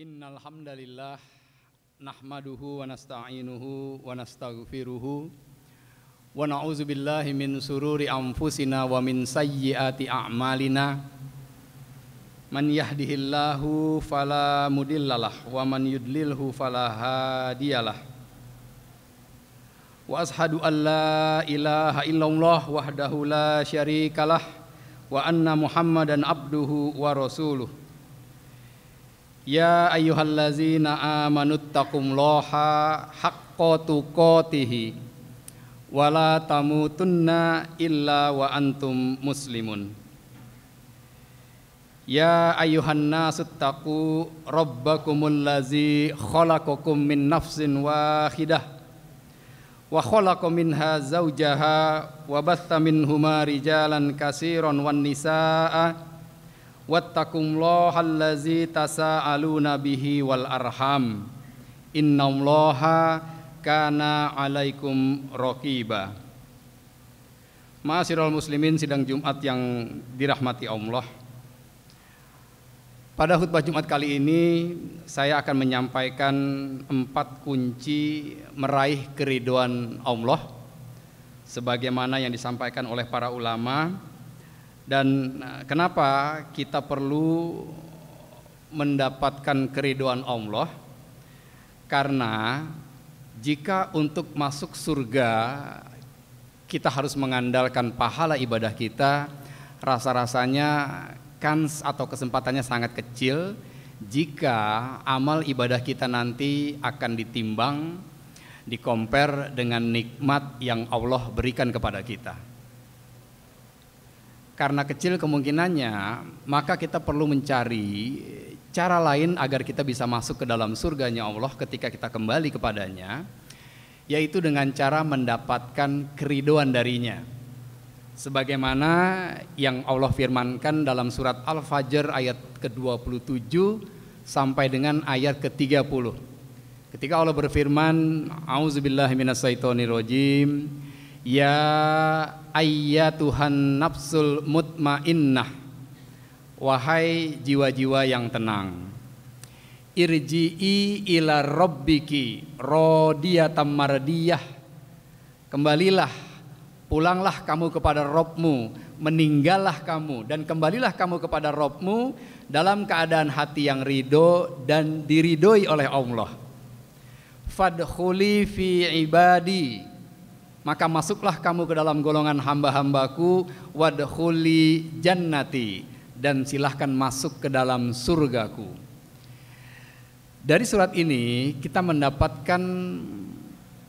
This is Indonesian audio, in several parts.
Innal hamdalillah nahmaduhu wa nasta'inuhu wa nastaghfiruhu wa na'udzu billahi min sururi anfusina wa min sayyiati a'malina Man yahdihillahu fala mudillalah wa man yudlilhu fala hadiyalah Wa ashadu an la ilaha illallah wahdahu la syarikalah wa anna muhammadan abduhu wa rasuluh Ya ayyuhallazina amanuttaqullaha haqqa tuqatihi wala tamutunna illa wa antum muslimun. Ya ayuhan nasu taqu rabbakumul ladzi khalaqakum min nafsin wahidah wa khalaqa minha zawjaha wa batha minhuma rijalan katsiran wan nisaa'a wattaqullahallazi tasaaluna bihi wal arham innallaha kana alaikum raqiba Ma'asyiral muslimin sidang Jumat yang dirahmati Allah Pada khutbah Jumat kali ini saya akan menyampaikan empat kunci meraih keriduan Allah sebagaimana yang disampaikan oleh para ulama dan nah, kenapa kita perlu mendapatkan keriduan Allah? Karena jika untuk masuk surga kita harus mengandalkan pahala ibadah kita, rasa-rasanya kans atau kesempatannya sangat kecil jika amal ibadah kita nanti akan ditimbang, dikompar dengan nikmat yang Allah berikan kepada kita karena kecil kemungkinannya, maka kita perlu mencari cara lain agar kita bisa masuk ke dalam surganya Allah ketika kita kembali kepadanya, yaitu dengan cara mendapatkan keriduan darinya. Sebagaimana yang Allah firmankan dalam surat Al-Fajr ayat ke-27 sampai dengan ayat ke-30. Ketika Allah berfirman, A'udzubillahiminasaitonirrojim, minasyaitonirrajim." Ya ayyatuhan nafsul mutmainnah Wahai jiwa-jiwa yang tenang Irji'i ila rabbiki rodiyatam mardiyah Kembalilah Pulanglah kamu kepada Robmu Meninggallah kamu Dan kembalilah kamu kepada Robmu Dalam keadaan hati yang ridho Dan diridhoi oleh Allah Fadkhuli fi ibadi maka masuklah kamu ke dalam golongan hamba-hambaku wadkhuli jannati dan silahkan masuk ke dalam surgaku. Dari surat ini kita mendapatkan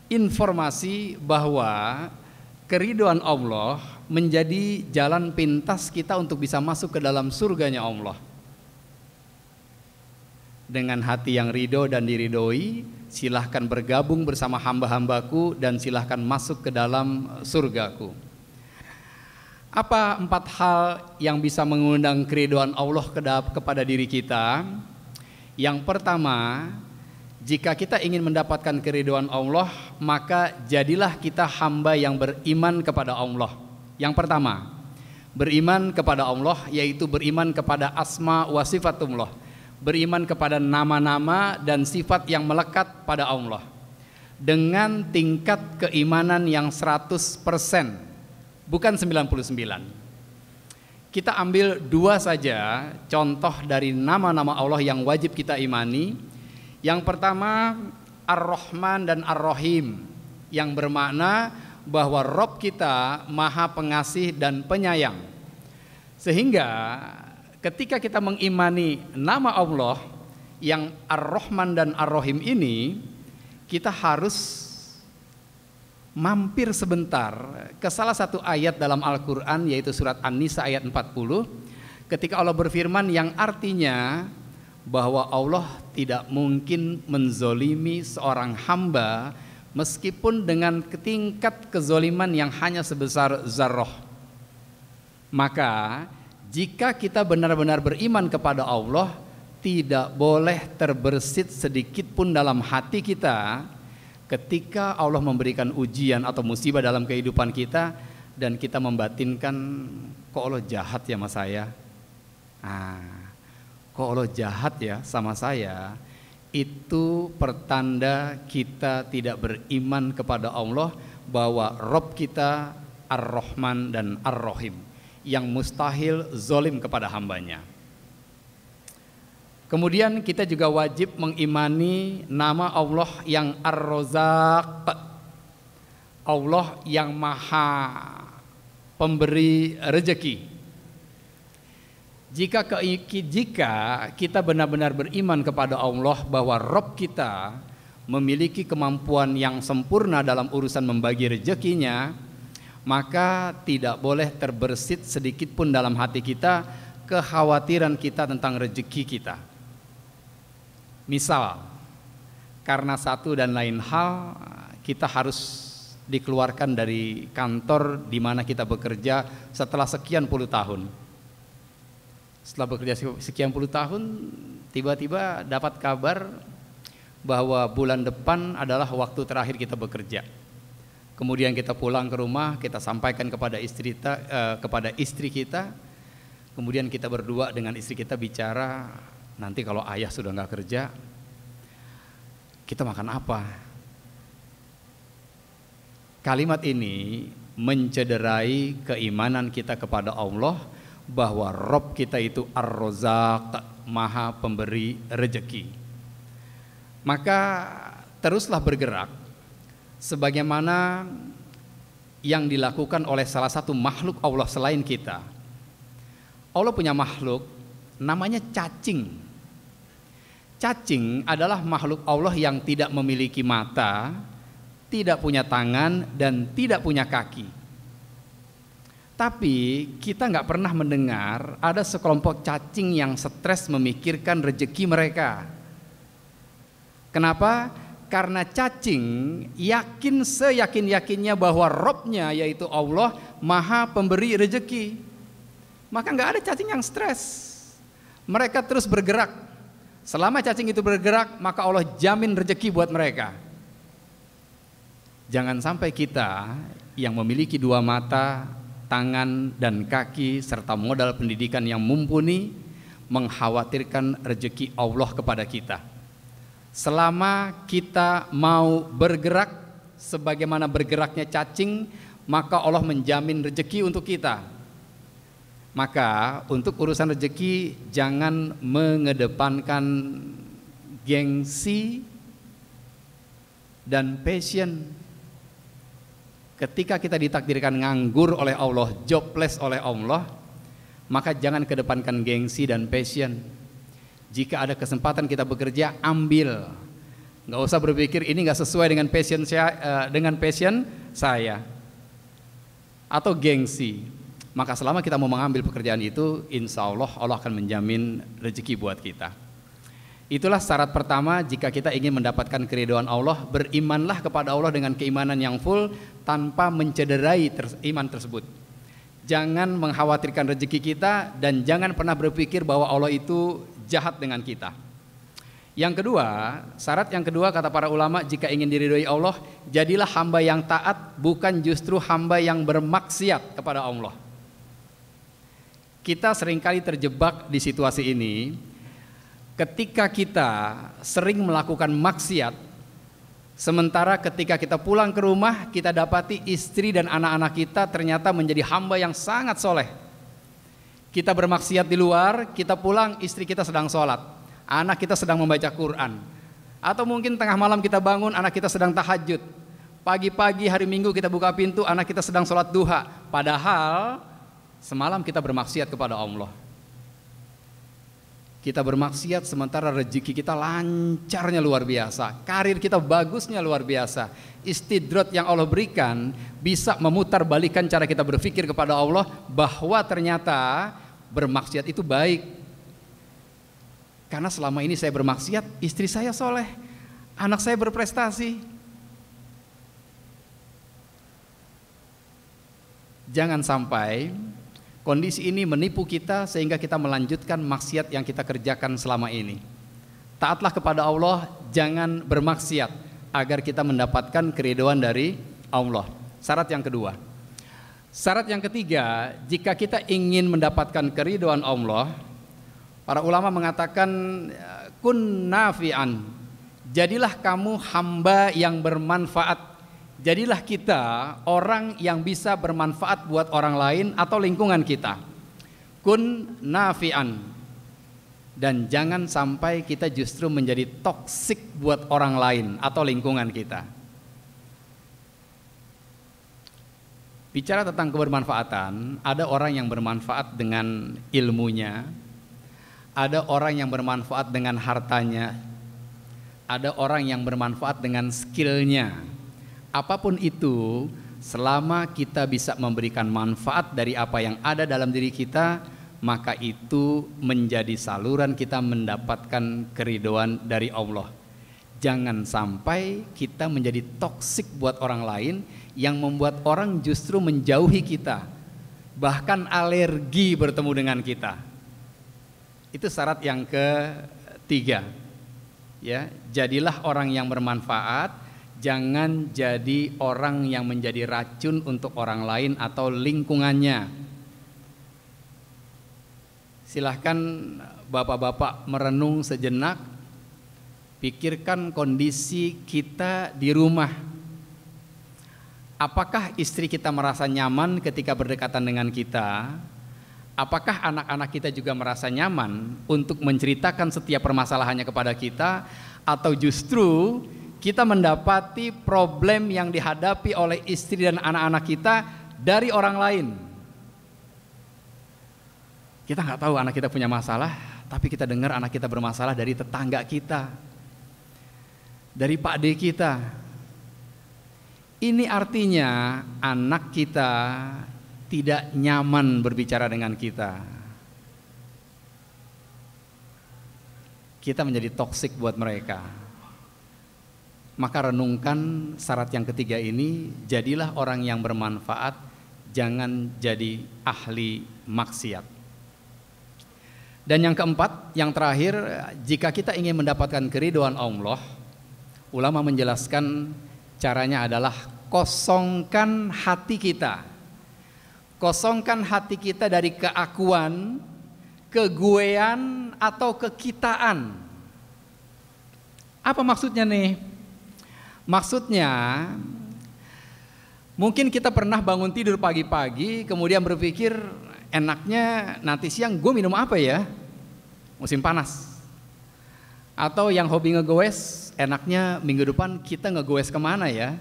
informasi bahwa keriduan Allah menjadi jalan pintas kita untuk bisa masuk ke dalam surganya Allah. Dengan hati yang ridho dan diridhoi, silahkan bergabung bersama hamba-hambaku dan silahkan masuk ke dalam eh, surgaku. Apa empat hal yang bisa mengundang keriduan Allah kepada diri kita? Yang pertama, jika kita ingin mendapatkan keriduan Allah, maka jadilah kita hamba yang beriman kepada Allah. Yang pertama, beriman kepada Allah yaitu beriman kepada asma wa sifatullah beriman kepada nama-nama dan sifat yang melekat pada Allah dengan tingkat keimanan yang 100% bukan 99 kita ambil dua saja contoh dari nama-nama Allah yang wajib kita imani yang pertama Ar-Rahman dan Ar-Rahim yang bermakna bahwa Rob kita maha pengasih dan penyayang sehingga ketika kita mengimani nama Allah yang Ar-Rahman dan Ar-Rahim ini, kita harus mampir sebentar ke salah satu ayat dalam Al-Qur'an yaitu surat An-Nisa ayat 40 ketika Allah berfirman yang artinya bahwa Allah tidak mungkin menzolimi seorang hamba meskipun dengan tingkat kezoliman yang hanya sebesar zarroh. Maka jika kita benar-benar beriman kepada Allah, tidak boleh terbersit sedikit pun dalam hati kita ketika Allah memberikan ujian atau musibah dalam kehidupan kita dan kita membatinkan kok Allah jahat ya sama saya. Ah, kok Allah jahat ya sama saya. Itu pertanda kita tidak beriman kepada Allah bahwa Rob kita Ar-Rahman dan Ar-Rahim yang mustahil zolim kepada hambanya. Kemudian kita juga wajib mengimani nama Allah yang ar razak Allah yang Maha pemberi Rezeki. Jika jika kita benar-benar beriman kepada Allah bahwa Rob kita memiliki kemampuan yang sempurna dalam urusan membagi rezekinya, maka tidak boleh terbersit sedikit pun dalam hati kita kekhawatiran kita tentang rezeki kita. Misal, karena satu dan lain hal, kita harus dikeluarkan dari kantor di mana kita bekerja setelah sekian puluh tahun. Setelah bekerja sekian puluh tahun, tiba-tiba dapat kabar bahwa bulan depan adalah waktu terakhir kita bekerja Kemudian kita pulang ke rumah, kita sampaikan kepada istri kita, uh, eh, kepada istri kita. Kemudian kita berdua dengan istri kita bicara, nanti kalau ayah sudah nggak kerja, kita makan apa? Kalimat ini mencederai keimanan kita kepada Allah bahwa Rob kita itu ar razzaq Maha Pemberi Rezeki. Maka teruslah bergerak sebagaimana yang dilakukan oleh salah satu makhluk Allah selain kita. Allah punya makhluk namanya cacing. Cacing adalah makhluk Allah yang tidak memiliki mata, tidak punya tangan dan tidak punya kaki. Tapi kita nggak pernah mendengar ada sekelompok cacing yang stres memikirkan rejeki mereka. Kenapa? Karena cacing yakin seyakin-yakinnya bahwa Robnya yaitu Allah maha pemberi rejeki. Maka nggak ada cacing yang stres. Mereka terus bergerak. Selama cacing itu bergerak maka Allah jamin rejeki buat mereka. Jangan sampai kita yang memiliki dua mata, tangan dan kaki serta modal pendidikan yang mumpuni mengkhawatirkan rejeki Allah kepada kita Selama kita mau bergerak sebagaimana bergeraknya cacing, maka Allah menjamin rezeki untuk kita. Maka untuk urusan rezeki jangan mengedepankan gengsi dan passion. Ketika kita ditakdirkan nganggur oleh Allah, jobless oleh Allah, maka jangan kedepankan gengsi dan passion jika ada kesempatan kita bekerja, ambil. Gak usah berpikir ini gak sesuai dengan passion saya, eh, dengan passion saya atau gengsi. Maka selama kita mau mengambil pekerjaan itu, insya Allah Allah akan menjamin rezeki buat kita. Itulah syarat pertama jika kita ingin mendapatkan keriduan Allah, berimanlah kepada Allah dengan keimanan yang full tanpa mencederai iman tersebut. Jangan mengkhawatirkan rezeki kita dan jangan pernah berpikir bahwa Allah itu jahat dengan kita. Yang kedua, syarat yang kedua kata para ulama jika ingin diridhoi Allah, jadilah hamba yang taat bukan justru hamba yang bermaksiat kepada Allah. Kita seringkali terjebak di situasi ini. Ketika kita sering melakukan maksiat, sementara ketika kita pulang ke rumah, kita dapati istri dan anak-anak kita ternyata menjadi hamba yang sangat soleh, kita bermaksiat di luar, kita pulang istri kita sedang sholat, anak kita sedang membaca Quran. Atau mungkin tengah malam kita bangun, anak kita sedang tahajud. Pagi-pagi hari minggu kita buka pintu, anak kita sedang sholat duha. Padahal semalam kita bermaksiat kepada Allah. Kita bermaksiat sementara rezeki kita lancarnya luar biasa. Karir kita bagusnya luar biasa. Istidrot yang Allah berikan bisa memutar balikan cara kita berpikir kepada Allah bahwa ternyata bermaksiat itu baik. Karena selama ini saya bermaksiat, istri saya soleh, anak saya berprestasi. Jangan sampai kondisi ini menipu kita sehingga kita melanjutkan maksiat yang kita kerjakan selama ini. Taatlah kepada Allah, jangan bermaksiat agar kita mendapatkan keriduan dari Allah. Syarat yang kedua, Syarat yang ketiga, jika kita ingin mendapatkan keriduan Allah, para ulama mengatakan kun nafian. Jadilah kamu hamba yang bermanfaat. Jadilah kita orang yang bisa bermanfaat buat orang lain atau lingkungan kita. Kun nafian. Dan jangan sampai kita justru menjadi toksik buat orang lain atau lingkungan kita. Bicara tentang kebermanfaatan, ada orang yang bermanfaat dengan ilmunya, ada orang yang bermanfaat dengan hartanya, ada orang yang bermanfaat dengan skillnya. Apapun itu, selama kita bisa memberikan manfaat dari apa yang ada dalam diri kita, maka itu menjadi saluran kita mendapatkan keridoan dari Allah. Jangan sampai kita menjadi toksik buat orang lain yang membuat orang justru menjauhi kita, bahkan alergi bertemu dengan kita. Itu syarat yang ketiga. Ya, jadilah orang yang bermanfaat, jangan jadi orang yang menjadi racun untuk orang lain atau lingkungannya. Silahkan bapak-bapak merenung sejenak, pikirkan kondisi kita di rumah Apakah istri kita merasa nyaman ketika berdekatan dengan kita? Apakah anak-anak kita juga merasa nyaman untuk menceritakan setiap permasalahannya kepada kita, atau justru kita mendapati problem yang dihadapi oleh istri dan anak-anak kita dari orang lain? Kita nggak tahu anak kita punya masalah, tapi kita dengar anak kita bermasalah dari tetangga kita, dari Pak D kita, ini artinya anak kita tidak nyaman berbicara dengan kita. Kita menjadi toksik buat mereka. Maka renungkan syarat yang ketiga ini, jadilah orang yang bermanfaat, jangan jadi ahli maksiat. Dan yang keempat, yang terakhir, jika kita ingin mendapatkan keriduan Allah, ulama menjelaskan Caranya adalah kosongkan hati kita. Kosongkan hati kita dari keakuan, keguean atau kekitaan. Apa maksudnya nih? Maksudnya mungkin kita pernah bangun tidur pagi-pagi kemudian berpikir enaknya nanti siang gue minum apa ya? Musim panas. Atau yang hobi ngegoes enaknya minggu depan kita ngegoes kemana ya?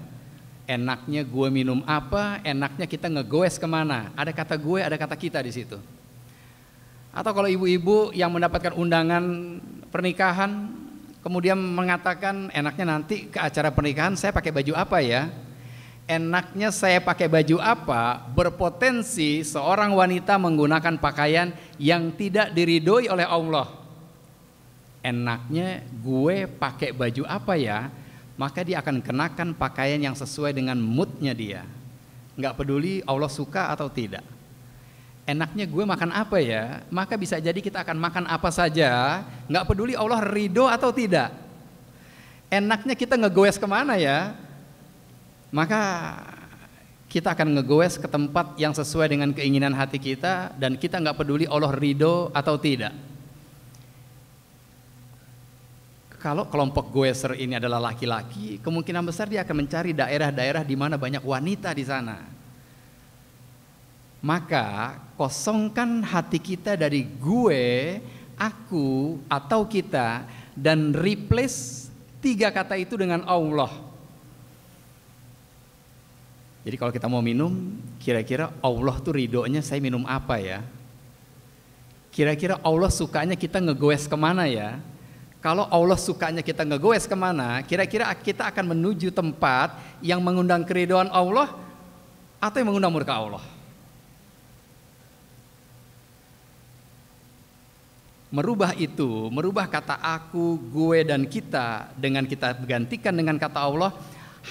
Enaknya gue minum apa? Enaknya kita ngegoes kemana? Ada kata gue, ada kata kita di situ. Atau kalau ibu-ibu yang mendapatkan undangan pernikahan, kemudian mengatakan enaknya nanti ke acara pernikahan saya pakai baju apa ya? Enaknya saya pakai baju apa? Berpotensi seorang wanita menggunakan pakaian yang tidak diridoi oleh Allah enaknya gue pakai baju apa ya maka dia akan kenakan pakaian yang sesuai dengan moodnya dia nggak peduli Allah suka atau tidak enaknya gue makan apa ya maka bisa jadi kita akan makan apa saja nggak peduli Allah ridho atau tidak enaknya kita ngegoes kemana ya maka kita akan ngegoes ke tempat yang sesuai dengan keinginan hati kita dan kita nggak peduli Allah ridho atau tidak kalau kelompok goeser ini adalah laki-laki, kemungkinan besar dia akan mencari daerah-daerah di mana banyak wanita di sana. Maka kosongkan hati kita dari gue, aku, atau kita dan replace tiga kata itu dengan Allah. Jadi kalau kita mau minum, kira-kira Allah tuh ridhonya saya minum apa ya? Kira-kira Allah sukanya kita ngegoes kemana ya? Kalau Allah sukanya kita ngegoes kemana, kira-kira kita akan menuju tempat yang mengundang keridoan Allah atau yang mengundang murka Allah. Merubah itu, merubah kata aku, gue, dan kita dengan kita gantikan dengan kata Allah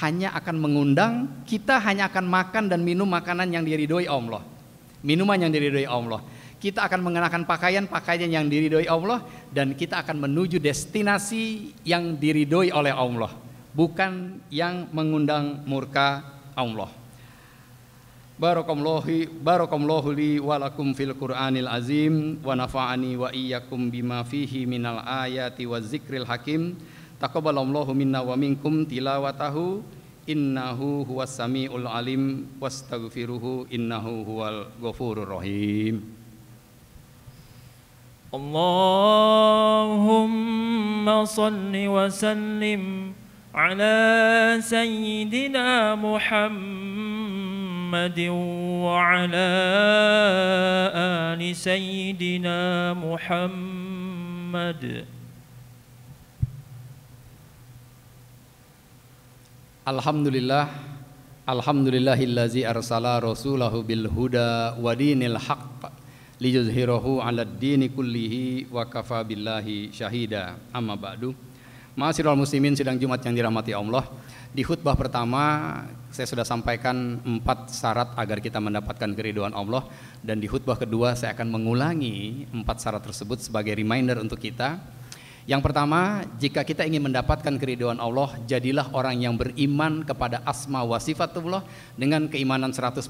hanya akan mengundang, kita hanya akan makan dan minum makanan yang diridoi Allah. Minuman yang diridoi Allah kita akan mengenakan pakaian-pakaian yang diridhoi Allah dan kita akan menuju destinasi yang diridhoi oleh Allah, bukan yang mengundang murka Allah. Barakallahu barakallahu li wa lakum fil Qur'anil azim wa nafa'ani wa iyyakum bima fihi minal ayati wa zikril hakim. Taqabbalallahu minna wa minkum tilawatahu innahu huwas samiul alim wastaghfiruhu innahu huwal ghafurur rahim. اللهم صل وسلم على سيدنا محمد وعلى آل سيدنا محمد الحمد لله الحمد لله الذي أرسل رسوله بالهدى ودين الحق liyuzhirahu 'ala dini kullihi wa kafa billahi syahida amma ba'du Ma'asyiral muslimin sidang Jumat yang dirahmati Allah di khutbah pertama saya sudah sampaikan empat syarat agar kita mendapatkan keriduan Allah dan di khutbah kedua saya akan mengulangi empat syarat tersebut sebagai reminder untuk kita yang pertama, jika kita ingin mendapatkan keriduan Allah, jadilah orang yang beriman kepada asma wa sifatullah dengan keimanan 100%,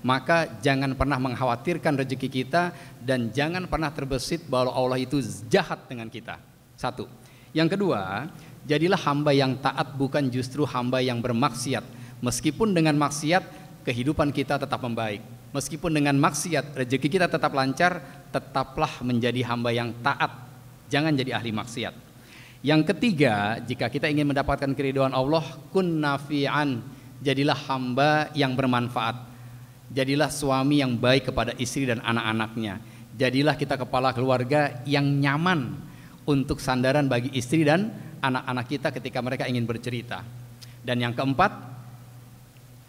maka jangan pernah mengkhawatirkan rezeki kita dan jangan pernah terbesit bahwa Allah itu jahat dengan kita. Satu. Yang kedua, jadilah hamba yang taat bukan justru hamba yang bermaksiat. Meskipun dengan maksiat kehidupan kita tetap membaik. Meskipun dengan maksiat rezeki kita tetap lancar, tetaplah menjadi hamba yang taat Jangan jadi ahli maksiat. Yang ketiga, jika kita ingin mendapatkan keriduan Allah, kun nafi'an, jadilah hamba yang bermanfaat. Jadilah suami yang baik kepada istri dan anak-anaknya. Jadilah kita kepala keluarga yang nyaman untuk sandaran bagi istri dan anak-anak kita ketika mereka ingin bercerita. Dan yang keempat,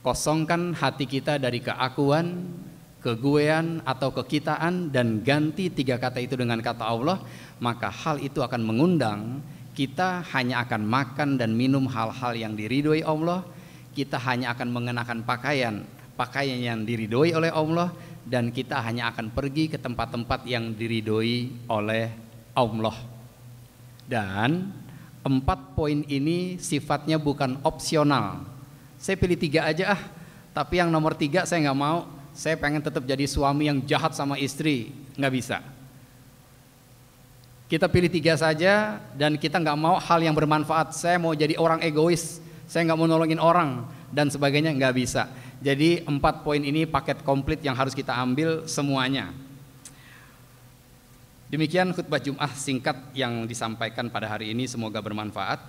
kosongkan hati kita dari keakuan, keguean atau kekitaan dan ganti tiga kata itu dengan kata Allah, maka hal itu akan mengundang kita hanya akan makan dan minum hal-hal yang diridhoi Allah, kita hanya akan mengenakan pakaian, pakaian yang diridhoi oleh Allah dan kita hanya akan pergi ke tempat-tempat yang diridhoi oleh Allah. Dan empat poin ini sifatnya bukan opsional. Saya pilih tiga aja ah, tapi yang nomor tiga saya nggak mau saya pengen tetap jadi suami yang jahat sama istri, nggak bisa. Kita pilih tiga saja dan kita nggak mau hal yang bermanfaat. Saya mau jadi orang egois, saya nggak mau nolongin orang dan sebagainya nggak bisa. Jadi empat poin ini paket komplit yang harus kita ambil semuanya. Demikian khutbah Jum'ah singkat yang disampaikan pada hari ini semoga bermanfaat.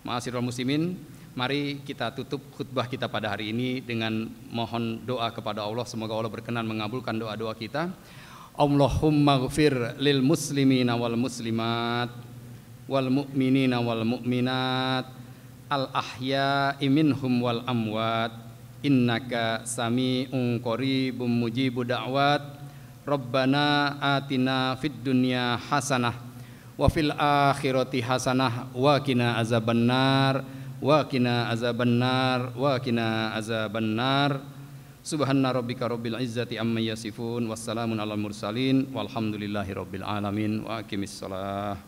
Ma'asirul muslimin, Mari kita tutup khutbah kita pada hari ini dengan mohon doa kepada Allah semoga Allah berkenan mengabulkan doa-doa kita. Allahumma ghafir lil muslimina wal muslimat wal mu'minina wal mu'minat al ahya minhum wal amwat innaka sami'un ungkori mujibu da'wat Rabbana atina fid dunya hasanah wa fil akhirati hasanah wa qina azabannar wa qina Wakina wa qina azabannar subhana rabbika rabbil izzati amma yasifun wassalamun alal mursalin walhamdulillahi rabbil alamin wa aqimissalah